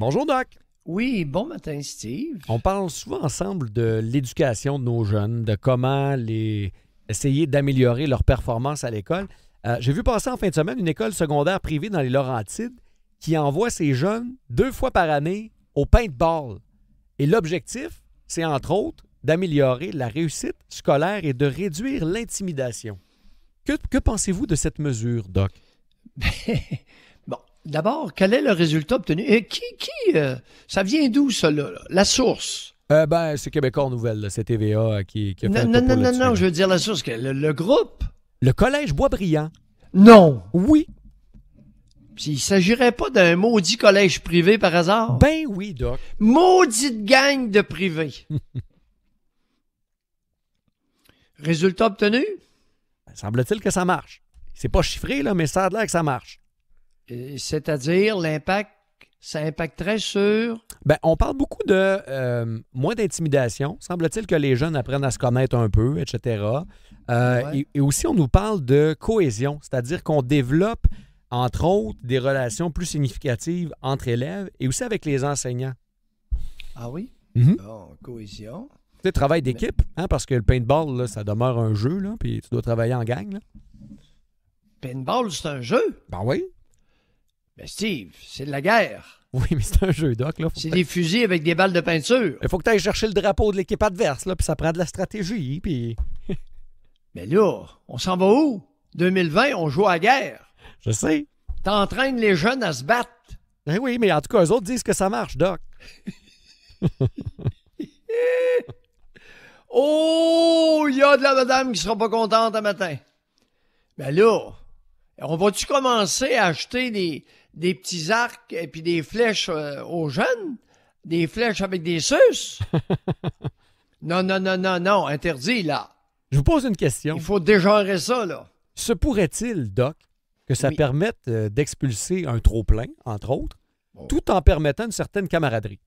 Bonjour, Doc. Oui, bon matin, Steve. On parle souvent ensemble de l'éducation de nos jeunes, de comment les... essayer d'améliorer leur performance à l'école. Euh, j'ai vu passer en fin de semaine une école secondaire privée dans les Laurentides qui envoie ses jeunes deux fois par année au paintball. Et l'objectif, c'est entre autres d'améliorer la réussite scolaire et de réduire l'intimidation. Que, que pensez-vous de cette mesure, Doc? D'abord, quel est le résultat obtenu? Et qui, qui euh, ça vient d'où, ça, là? La source? Euh, ben, c'est Québécois en c'est TVA qui, a fait Non, non, non, non, je veux dire la source, le, groupe. Le Collège Boisbriand. Non. Oui. Il s'agirait pas d'un maudit collège privé par hasard? Ben oui, Doc. Maudite gang de privés. Résultat obtenu? Ben, semble-t-il que ça marche. C'est pas chiffré, là, mais ça a l'air que ça marche. C'est-à-dire l'impact, ça impacterait sur... Bien, on parle beaucoup de euh, moins d'intimidation. Semble-t-il que les jeunes apprennent à se connaître un peu, etc. Euh, et, aussi, on nous parle de cohésion, c'est-à-dire qu'on développe, entre autres, des relations plus significatives entre élèves et aussi avec les enseignants. Ah oui? Mhm. Ah, cohésion. Tu sais, travail d'équipe, hein, parce que le paintball, ça demeure un jeu, là, puis tu dois travailler en gang. Là. Paintball, c'est un jeu? Ben oui. Ben Steve, c'est de la guerre. Oui, mais c'est un jeu, Doc. C'est des fusils avec des balles de peinture. Il faut que tu ailles chercher le drapeau de l'équipe adverse, là, puis ça prend de la stratégie, puis... mais là, on s'en va où? 2020, on joue à la guerre. Je sais. T'entraînes les jeunes à se battre. Ben oui, mais en tout cas, eux autres disent que ça marche, Doc. oh, il y a de la madame qui sera pas contente un matin. Ben là, euh, on va-tu commencer à acheter des, petits arcs et euh, puis des flèches euh, aux jeunes? Des flèches avec des suces? non, non, non, non, non, interdit, là. Je vous pose une question. Il faut dégenrer ça, là. Se pourrait-il, Doc, que ça permette d'expulser un trop-plein, entre autres, tout en permettant une certaine camaraderie?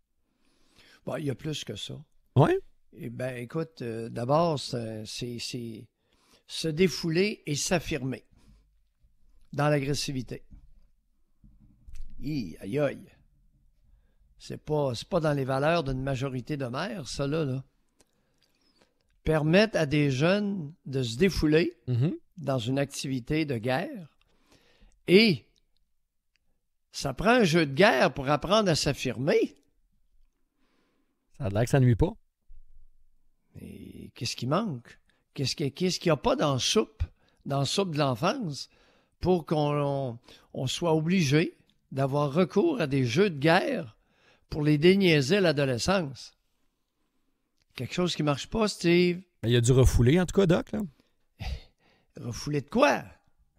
il y a plus que ça. Oui? Eh bien, écoute, d'abord, c'est se défouler et s'affirmer dans l'agressivité. I aïe aïe. C'est pas, pas dans les valeurs d'une majorité de mères, ça là. Permettre à des jeunes de se défouler mm-hmm. dans une activité de guerre et ça prend un jeu de guerre pour apprendre à s'affirmer. Ça a l'air que ça nuit pas. Mais qu'est-ce qui manque? Qu'est-ce qu'il n'y a pas dans soupe, dans soupe de l'enfance? pour qu'on soit obligé d'avoir recours à des jeux de guerre pour les déniaiser à l'adolescence. Quelque chose qui marche pas, Steve. il y a du refoulé, en tout cas, Doc. Là. refoulé de quoi?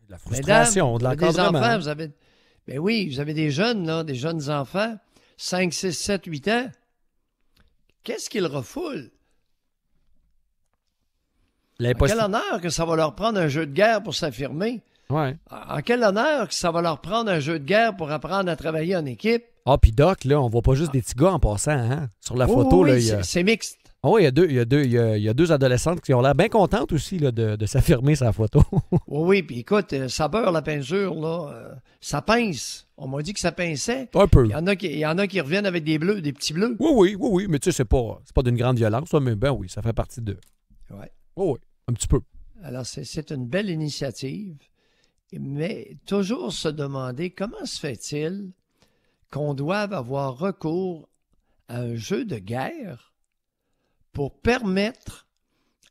De la frustration, de l'encadrement. Des enfants, vous avez... Ben oui, vous avez des jeunes, là, des jeunes enfants, 5, 6, 7, 8 ans. Qu'est-ce qu'ils refoulent? Quel honneur que ça va leur prendre un jeu de guerre pour s'affirmer. En quel honneur que ça va leur prendre un jeu de guerre pour apprendre à travailler en équipe? Ah, puis Doc, là, on voit pas juste des petits gars en passant, hein? Sur la oh, photo, là. C'est mixte. Ah il y a deux, il y a deux, adolescentes qui ont l'air bien contentes aussi là, de, de s'affirmer sa photo. oui, oui, puis écoute, euh, ça beurre la peinture, là. Euh, ça pince. On m'a dit que ça pinçait. Un peu. Il y en a qui, reviennent avec des bleus, des petits bleus. Oui, oui, oui, oui. Mais tu sais, c'est pas, pas d'une grande violence, mais ben oui, ça fait partie de. Oui. oui, un petit peu. Alors, c'est une belle initiative mais toujours se demander comment se fait-il qu'on doive avoir recours à un jeu de guerre pour permettre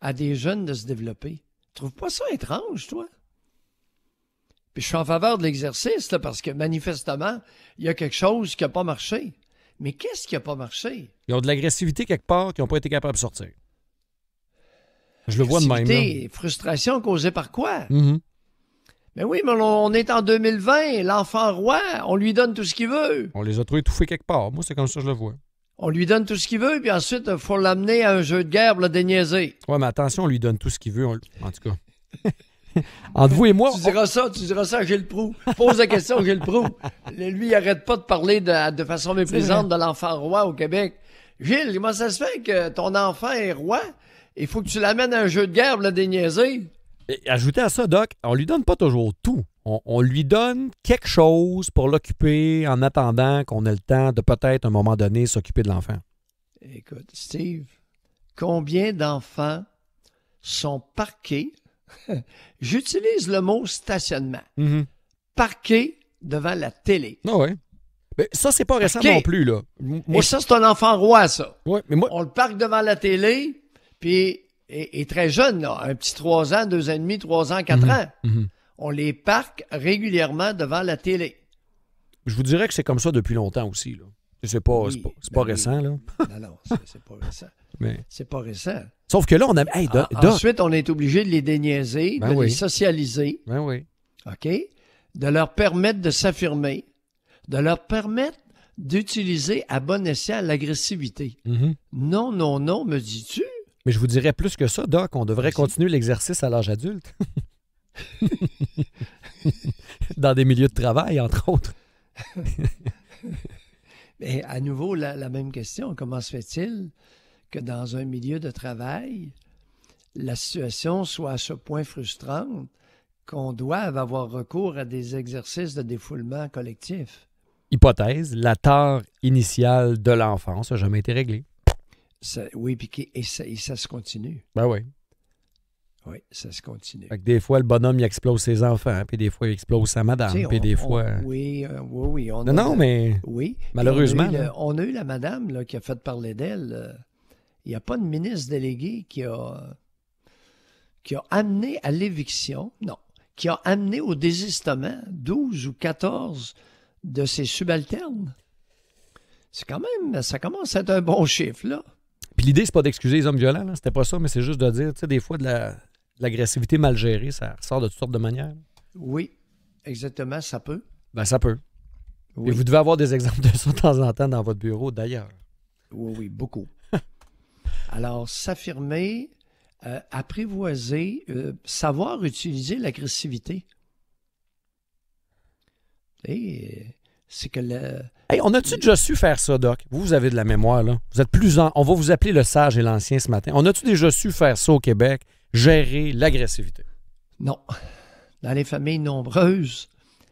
à des jeunes de se développer. Tu trouves pas ça étrange, toi? Puis je suis en faveur de l'exercice, parce que manifestement, il y a quelque chose qui n'a pas marché. Mais qu'est-ce qui n'a pas marché? Ils ont de l'agressivité quelque part qui n'ont pas été capables de sortir. Je le vois de même. frustration causée par quoi? Mm-hmm. Mais ben oui, mais on est en 2020, l'enfant roi, on lui donne tout ce qu'il veut. On les a trouvés étouffés quelque part. Moi, c'est comme ça que je le vois. On lui donne tout ce qu'il veut, puis ensuite, il faut l'amener à un jeu de guerre pour le déniaiser. Ouais, mais attention, on lui donne tout ce qu'il veut, en tout cas. Entre vous et moi. Tu diras ça, tu diras ça à Gilles Proux. Pose la question à Gilles Proux. Lui, il arrête pas de parler de, façon méprisante de l'enfant roi au Québec. Gilles, comment ça se fait que ton enfant est roi? Il faut que tu l'amènes à un jeu de guerre pour le déniaiser ajoutez à ça, Doc, on lui donne pas toujours tout. On, lui donne quelque chose pour l'occuper en attendant qu'on ait le temps de peut-être, à un moment donné, s'occuper de l'enfant. Écoute, Steve, combien d'enfants sont parqués? J'utilise le mot stationnement. Mm-hmm. Parqués devant la télé. Ah oui. Mais ça, c'est pas récent non plus, là. Moi, ça, c'est un enfant roi, ça. Ouais, mais moi... On le parque devant la télé, puis et très jeune, un petit 3 ans, 2 ans et demi, 3 ans, 4 mhm. ans. Mhm. On les parque régulièrement devant la télé. Je vous dirais que c'est comme ça depuis longtemps aussi. Là. C'est pas, pas, ben récent, là. non, non, c'est pas récent. Mais... C'est pas récent. Sauf que là, on a. Ensuite, on est obligé de les déniaiser, ben de les socialiser. Ben oui. OK? De leur permettre de s'affirmer, de leur permettre d'utiliser à bon escient l'agressivité. Mhm. Non, non, non, me dis-tu? Mais je vous dirais plus que ça, Doc, on devrait continuer l'exercice à l'âge adulte. Dans des milieux de travail, entre autres. Mais à nouveau, la, même question. Comment se fait-il que dans un milieu de travail, la situation soit à ce point frustrante qu'on doive avoir recours à des exercices de défoulement collectif? Hypothèse, la tare initiale de l'enfance n'a jamais été réglée oui, puis et ça, se continue. Ben oui. Oui, ça se continue. des fois, le bonhomme, il explose ses enfants, puis des fois, il explose sa madame, puis des fois... oui, oui, oui. non, mais oui, malheureusement... On a, eu la madame qui a fait parler d'elle. Euh, il n'y a pas de ministre délégué qui a, qui a amené à l'éviction, non, qui a amené au désistement 12 ou 14 de ses subalternes. C'est quand même... Ça commence à être un bon chiffre, là. Puis l'idée, c'est pas d'excuser les hommes violents, c'était pas ça, mais c'est juste de dire, tu sais, des fois, de l'agressivité mal gérée, ça ressort de toutes sortes de manières. Oui, exactement, ça peut. Ben, ça peut. Et vous devez avoir des exemples de ça de temps en temps dans votre bureau, d'ailleurs. Oui, oui, beaucoup. Alors, s'affirmer, euh, apprivoiser, euh, savoir utiliser l'agressivité. Et eh, c'est que le. on a-tu déjà su faire ça, Doc? Vous, avez de la mémoire, là. Vous êtes plus en... On va vous appeler le sage et l'ancien ce matin. On a-tu déjà su faire ça au Québec, gérer l'agressivité? Non. Dans les familles nombreuses,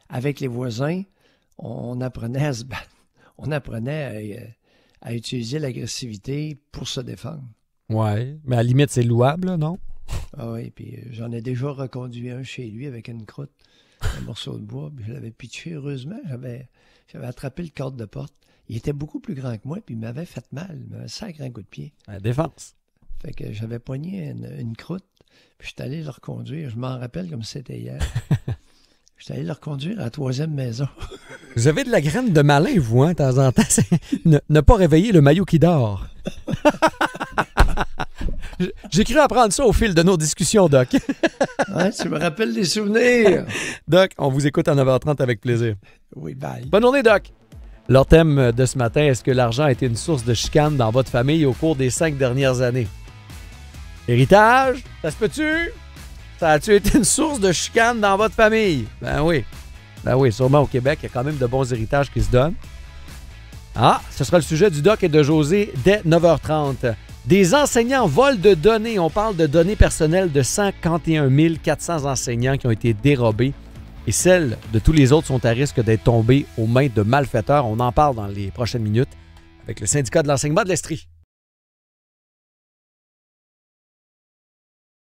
avec les voisins, on apprenait à se battre. On apprenait euh, à, utiliser l'agressivité pour se défendre. Oui, mais à limite, c'est louable, non? Ah oui, puis euh, j'en ai déjà reconduit un chez lui avec une croûte, un morceau de bois, puis je l'avais pitché, heureusement. J'avais j'avais attrapé le cadre de porte. Il était beaucoup plus grand que moi, puis il m'avait fait mal. Un sacré un coup de pied. À la défense. Fait que j'avais poigné une, croûte, puis je suis allé le reconduire. Je m'en rappelle comme c'était hier. Je suis allé le reconduire à la troisième maison. vous avez de la graine de malin, vous, hein, de temps en temps. ne, pas réveiller le maillot qui dort. J'ai cru apprendre ça au fil de nos discussions, Doc. tu me rappelles des souvenirs. Doc, on vous écoute à 9h30 avec plaisir. Oui, bye. Bonne journée, Doc. Leur thème de ce matin, est-ce que l'argent a été une source de chicane dans votre famille au cours des cinq dernières années? Héritage, ça se peut-tu? Ça a-tu été une source de chicane dans votre famille? Ben oui. Ben oui, sûrement au Québec, il y a quand même de bons héritages qui se donnent. Ah, ce sera le sujet du doc et de José dès 9h30. Des enseignants volent de données. On parle de données personnelles de 151 400 enseignants qui ont été dérobés et celles de tous les autres sont à risque d'être tombées aux mains de malfaiteurs. On en parle dans les prochaines minutes avec le syndicat de l'enseignement de l'Estrie.